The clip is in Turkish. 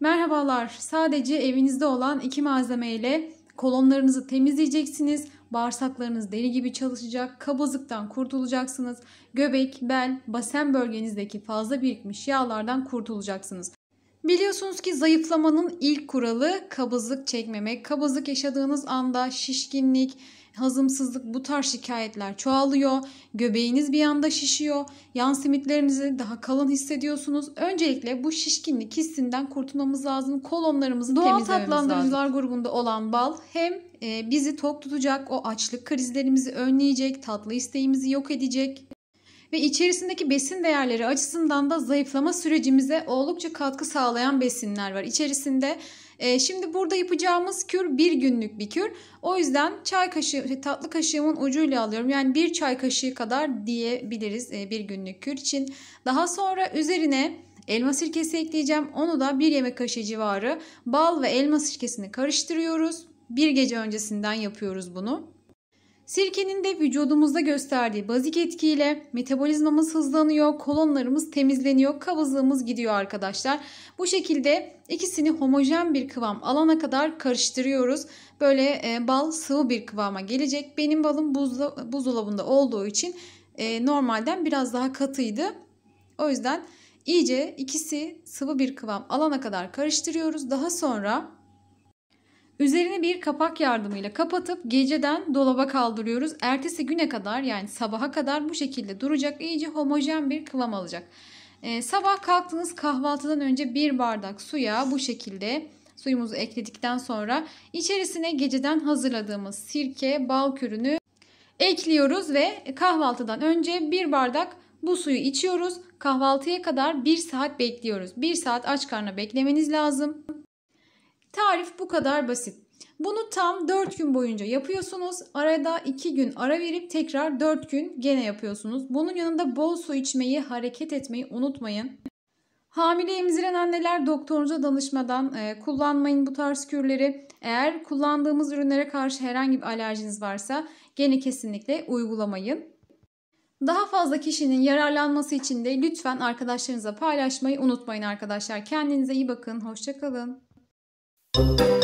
Merhabalar. Sadece evinizde olan iki malzeme ile kolonlarınızı temizleyeceksiniz. Bağırsaklarınız deli gibi çalışacak. Kabızlıktan kurtulacaksınız. Göbek, bel, basen bölgenizdeki fazla birikmiş yağlardan kurtulacaksınız. Biliyorsunuz ki zayıflamanın ilk kuralı kabızlık çekmemek. Kabızlık yaşadığınız anda şişkinlik, hazımsızlık bu tarz şikayetler çoğalıyor. Göbeğiniz bir anda şişiyor. Yan simitlerinizi daha kalın hissediyorsunuz. Öncelikle bu şişkinlik hissinden kurtulmamız lazım. Kolonlarımızı Doğal temizlememiz lazım. Doğal tatlandırıcılar grubunda olan bal hem e, bizi tok tutacak, o açlık krizlerimizi önleyecek, tatlı isteğimizi yok edecek, ve içerisindeki besin değerleri açısından da zayıflama sürecimize oldukça katkı sağlayan besinler var. içerisinde. E, şimdi burada yapacağımız kür bir günlük bir kür. O yüzden çay kaşığı, şey, tatlı kaşığımın ucuyla alıyorum. Yani bir çay kaşığı kadar diyebiliriz e, bir günlük kür için. Daha sonra üzerine elma sirkesi ekleyeceğim. Onu da bir yemek kaşığı civarı bal ve elma sirkesini karıştırıyoruz. Bir gece öncesinden yapıyoruz bunu. Sirkenin de vücudumuzda gösterdiği bazik etkiyle metabolizmamız hızlanıyor, kolonlarımız temizleniyor, kabızlığımız gidiyor arkadaşlar. Bu şekilde ikisini homojen bir kıvam alana kadar karıştırıyoruz. Böyle e, bal sıvı bir kıvama gelecek. Benim balım buzla, buzdolabında olduğu için e, normalden biraz daha katıydı. O yüzden iyice ikisi sıvı bir kıvam alana kadar karıştırıyoruz. Daha sonra Üzerini bir kapak yardımıyla kapatıp geceden dolaba kaldırıyoruz. Ertesi güne kadar yani sabaha kadar bu şekilde duracak. İyice homojen bir kıvam alacak. Ee, sabah kalktığınız kahvaltıdan önce bir bardak suya bu şekilde suyumuzu ekledikten sonra içerisine geceden hazırladığımız sirke, bal kürünü ekliyoruz ve kahvaltıdan önce bir bardak bu suyu içiyoruz. Kahvaltıya kadar 1 saat bekliyoruz. 1 saat aç karnına beklemeniz lazım. Tarif bu kadar basit. Bunu tam 4 gün boyunca yapıyorsunuz. Arada 2 gün ara verip tekrar 4 gün gene yapıyorsunuz. Bunun yanında bol su içmeyi, hareket etmeyi unutmayın. Hamile emziren anneler doktorunuza danışmadan e, kullanmayın bu tarz kürleri. Eğer kullandığımız ürünlere karşı herhangi bir alerjiniz varsa gene kesinlikle uygulamayın. Daha fazla kişinin yararlanması için de lütfen arkadaşlarınıza paylaşmayı unutmayın arkadaşlar. Kendinize iyi bakın. Hoşçakalın. thank you